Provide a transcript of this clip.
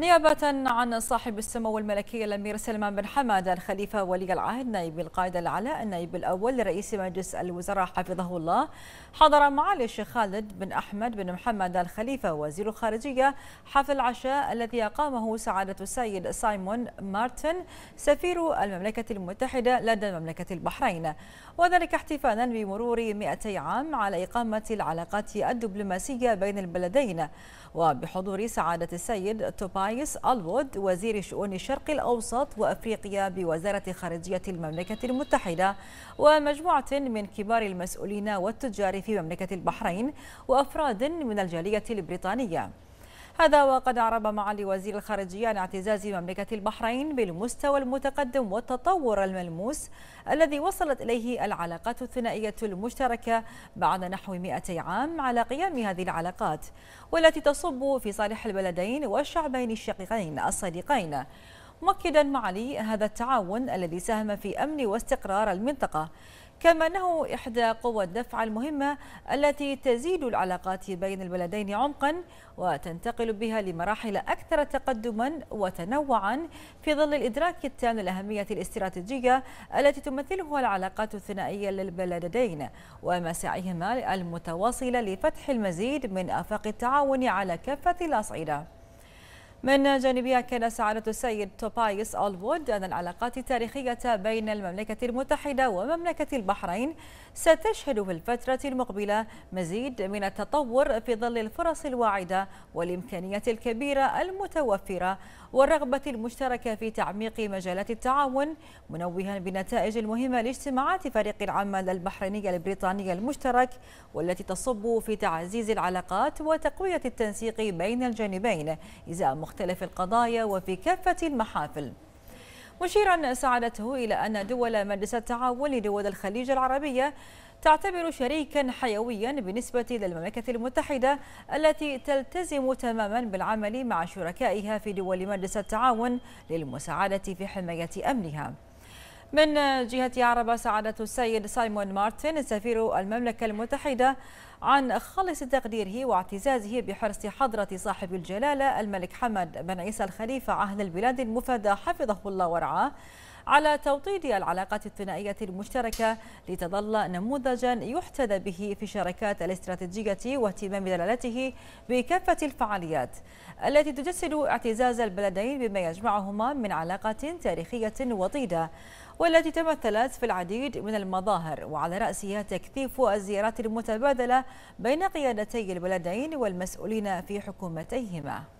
نيابة عن صاحب السمو الملكي الأمير سلمان بن حمد الخليفة ولي العهد نائب القائد العلاء النائب الأول لرئيس مجلس الوزراء حفظه الله حضر معالي الشيخ خالد بن أحمد بن محمد الخليفة وزير الخارجية حفل عشاء الذي أقامه سعادة السيد سايمون مارتن سفير المملكة المتحدة لدى مملكة البحرين وذلك احتفالا بمرور 200 عام على إقامة العلاقات الدبلوماسية بين البلدين وبحضور سعادة السيد توباي قيس الوود وزير شؤون الشرق الأوسط وأفريقيا بوزارة خارجية المملكة المتحدة ومجموعة من كبار المسؤولين والتجار في مملكة البحرين وأفراد من الجالية البريطانية هذا وقد أعرب معالي وزير الخارجية عن اعتزاز مملكة البحرين بالمستوى المتقدم والتطور الملموس الذي وصلت إليه العلاقات الثنائية المشتركة بعد نحو 200 عام على قيام هذه العلاقات والتي تصب في صالح البلدين والشعبين الشقيقين الصديقين مؤكدا معالي هذا التعاون الذي ساهم في أمن واستقرار المنطقة كما أنه إحدى قوى الدفع المهمة التي تزيد العلاقات بين البلدين عمقا وتنتقل بها لمراحل أكثر تقدما وتنوعا في ظل الإدراك التام للأهمية الاستراتيجية التي تمثلها العلاقات الثنائية للبلدين ومساعيهما المتواصلة لفتح المزيد من آفاق التعاون على كافة الأصعدة من جانبها كان سعادة السيد توبايس ألوود أن العلاقات التاريخية بين المملكة المتحدة ومملكة البحرين ستشهد في الفترة المقبلة مزيد من التطور في ظل الفرص الواعدة والإمكانيات الكبيرة المتوفرة والرغبة المشتركة في تعميق مجالات التعاون منوها بنتائج المهمة لاجتماعات فريق العمل البحريني البريطاني المشترك والتي تصب في تعزيز العلاقات وتقوية التنسيق بين الجانبين إزاء مختلف القضايا وفي كافة المحافل مشيرا سعادته إلى أن دول مجلس التعاون لدول الخليج العربية تعتبر شريكا حيويا بالنسبة للمملكة المتحدة التي تلتزم تماما بالعمل مع شركائها في دول مجلس التعاون للمساعدة في حماية أمنها من جهة عربة سعادة السيد سايمون مارتن سفير المملكة المتحدة عن خالص تقديره واعتزازه بحرص حضرة صاحب الجلالة الملك حمد بن عيسى الخليفة عهد البلاد المفدى حفظه الله ورعاه على توطيد العلاقات الثنائية المشتركة لتظل نموذجا يحتذى به في الشراكات الاستراتيجية واهتمام دلالته بكافة الفعاليات التي تجسد اعتزاز البلدين بما يجمعهما من علاقة تاريخية وطيدة والتي تمثلت في العديد من المظاهر وعلى رأسها تكثيف الزيارات المتبادلة بين قيادتي البلدين والمسؤولين في حكومتيهما